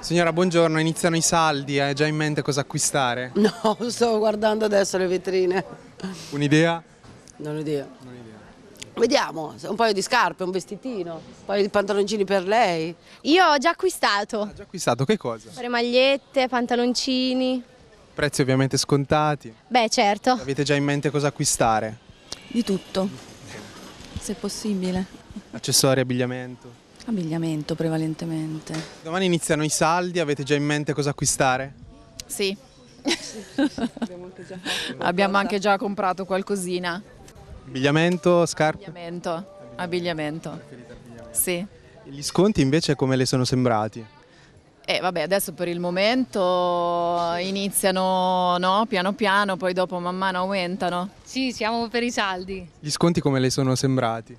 Signora, buongiorno, iniziano i saldi, hai già in mente cosa acquistare? No, stavo guardando adesso le vetrine. Un'idea? Non ho idea. Vediamo, un paio di scarpe, un vestitino, un paio di pantaloncini per lei. Io ho già acquistato. Ha ah, già acquistato che cosa? Per magliette, pantaloncini. Prezzi ovviamente scontati. Beh, certo. Avete già in mente cosa acquistare? Di tutto, se possibile. Accessori, abbigliamento. Abbigliamento prevalentemente. Domani iniziano i saldi, avete già in mente cosa acquistare? Sì. Abbiamo, anche già, comprato qualcosina. Abbigliamento, scarpe? Abbigliamento. Abbigliamento. abbigliamento. abbigliamento. Sì. E gli sconti invece come le sono sembrati? Eh, vabbè, adesso per il momento iniziano no, piano piano, poi dopo man mano aumentano. Sì, siamo per i saldi. Gli sconti come le sono sembrati?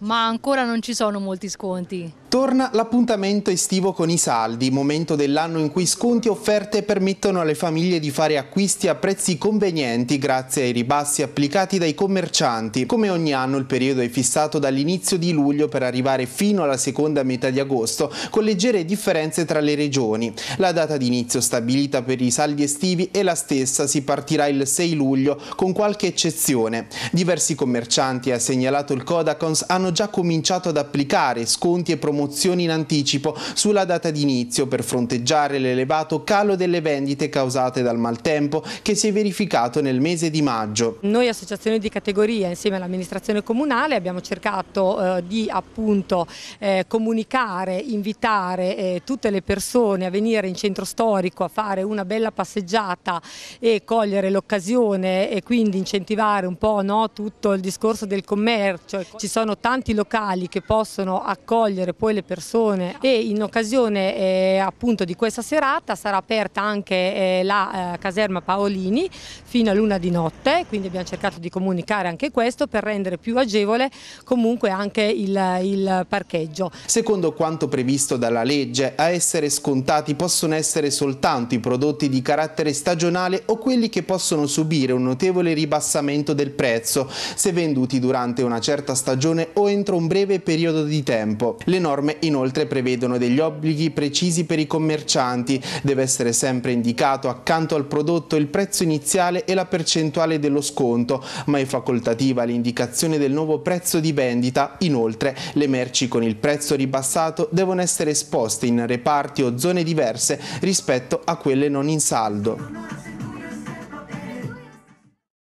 ma ancora non ci sono molti sconti. Torna l'appuntamento estivo con i saldi, momento dell'anno in cui sconti e offerte permettono alle famiglie di fare acquisti a prezzi convenienti grazie ai ribassi applicati dai commercianti. Come ogni anno il periodo è fissato dall'inizio di luglio per arrivare fino alla seconda metà di agosto, con leggere differenze tra le regioni. La data d'inizio stabilita per i saldi estivi è la stessa, si partirà il 6 luglio, con qualche eccezione. Diversi commercianti, ha segnalato il Codacons, hanno hanno già cominciato ad applicare sconti e promozioni in anticipo sulla data d'inizio per fronteggiare l'elevato calo delle vendite causate dal maltempo che si è verificato nel mese di maggio. Noi associazioni di categoria insieme all'amministrazione comunale abbiamo cercato eh, di appunto eh, comunicare, invitare eh, tutte le persone a venire in centro storico a fare una bella passeggiata e cogliere l'occasione e quindi incentivare un po' no, tutto il discorso del commercio. Ci sono tanti tanti locali che possono accogliere poi le persone e in occasione eh, appunto di questa serata sarà aperta anche eh, la eh, caserma Paolini fino a luna di notte, quindi abbiamo cercato di comunicare anche questo per rendere più agevole comunque anche il, il parcheggio. Secondo quanto previsto dalla legge, a essere scontati possono essere soltanto i prodotti di carattere stagionale o quelli che possono subire un notevole ribassamento del prezzo se venduti durante una certa stagione o solo entro un breve periodo di tempo. Le norme inoltre prevedono degli obblighi precisi per i commercianti, deve essere sempre indicato accanto al prodotto il prezzo iniziale e la percentuale dello sconto, ma è facoltativa l'indicazione del nuovo prezzo di vendita, inoltre le merci con il prezzo ribassato devono essere esposte in reparti o zone diverse rispetto a quelle non in saldo.